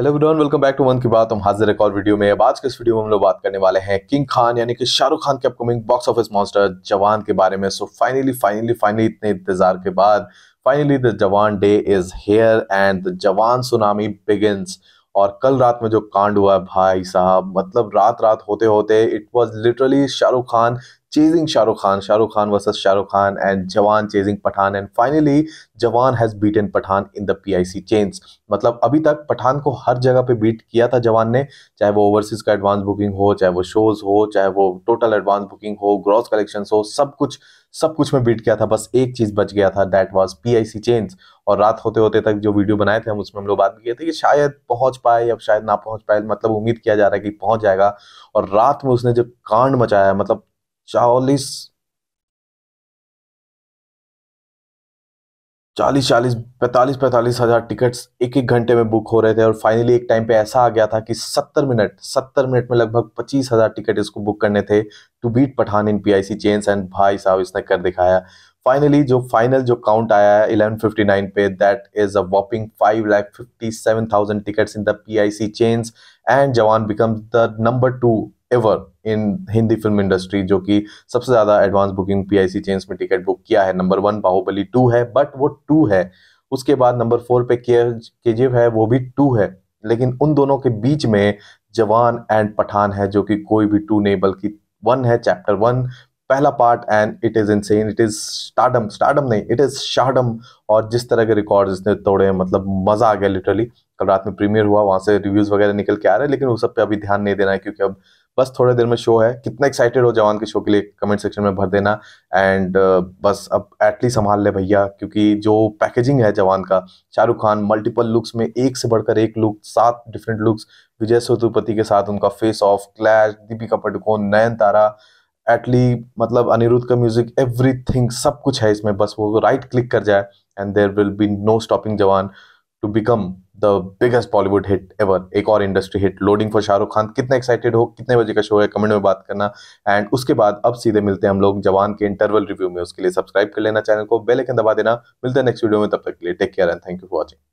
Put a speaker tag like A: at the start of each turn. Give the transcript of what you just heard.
A: Hello everyone welcome back to Mann Ki बात हम हाजिर एक और वीडियो में अब आज के इस वीडियो में हम लोग बात करने वाले हैं किंग खान यानी कि शाहरुख खान के अपकमिंग बॉक्स ऑफिस मॉन्स्टर जवान के बारे में सो फाइनली फाइनली फाइनली इतने इंतजार के बाद finally the Jawan day is here and the Jawan tsunami begins और कल रात में जो कांड हुआ भाई साहब मतलब रात रात होते होते it was literally Shahrukh Khan chasing Shahrukh Khan, Shahrukh Khan versus Shahrukh Khan, and Jawan chasing Pathan, and finally Jawan has beaten Pathan in the PIC chains. मतलब अभी तक पठान को हर जगह पे बीट किया था जवान ने चाहे वो ओवरसीज का एडवांस बुकिंग हो चाहे वो शोज हो चाहे वो टोटल एडवांस बुकिंग हो ग्रॉस कलेक्शन हो सब कुछ सब कुछ में बीट किया था बस एक चीज बच गया था दैट वाज पीआईसी चेंज और रात होते होते तक जो वीडियो बनाए थे हम उसमें हम लोग बात किए थे कि शायद पहुंच पाए या शायद ना पहुंच पाए मतलब उम्मीद किया जा रहा है कि पहुंच जाएगा और रात में उसने जो कांड मचाया मतलब चालीस चालीस चालीस पैंतालीस पैंतालीस हज़ार टिकट्स एक एक घंटे में बुक हो रहे थे और फाइनली एक टाइम पे ऐसा आ गया था कि सत्तर मिनट सत्तर मिनट में लगभग पच्चीस हज़ार टिकट इसको बुक करने थे to beat Pathaan in PIC chains and भाई साहब इसने कर दिखाया फाइनली जो फाइनल जो काउंट आया है इलेवन फिफ्टी नाइन पे that is a whopping five lakh fifty seven thousand ticket in the P I C chains and Jawan become the number two ever in Hindi film industry जो कि सबसे ज़्यादा एडवांस बुकिंग पीआईसी चेंज में ticket book किया है number one Baahubali two है but वो two है उसके बाद नंबर फोर पे के जी है वो भी टू है लेकिन उन दोनों के बीच में जवान एंड पठान है जो कि कोई भी टू नहीं बल्कि वन है चैप्टर वन पहला part and it is insane it is stardom stardom नहीं इट इज शार्डम और जिस तरह के रिकॉर्ड इसने तोड़े हैं मतलब मजा आ गया लिटरली कल रात में प्रीमियर हुआ वहां से रिव्यूज वगैरह निकल के आ रहे हैं लेकिन उस सब पे अभी ध्यान नहीं देना है क्योंकि अब बस थोड़े देर में शो है कितना एक्साइटेड हो जवान के शो के लिए कमेंट सेक्शन में भर देना एंड uh, बस अब एटली संभाल ले भैया क्योंकि जो पैकेजिंग है जवान का शाहरुख खान मल्टीपल लुक्स में एक से बढ़कर एक लुक सात डिफरेंट लुक्स विजय सेतुपति के साथ उनका face off clash Deepika Padukone Nayanthara Atlee मतलब अनिरुद्ध का म्यूजिक एवरी सब कुछ है इसमें बस वो राइट क्लिक कर जाए and there will be no stopping Jawan to become the biggest Bollywood hit ever एक और industry hit loading for Shahrukh Khan कितने एक्साइटेड हो कितने बजे का शो है कमेंट में बात करना एंड उसके बाद अब सीधे मिलते हैं हम लोग जवान के इंटरवल रिव्यू में उसके लिए सब्सक्राइब कर लेना चैनल को बेल आइकन दबा देना मिलते हैं नेक्स्ट वीडियो में तब तक के लिए take care and thank you for watching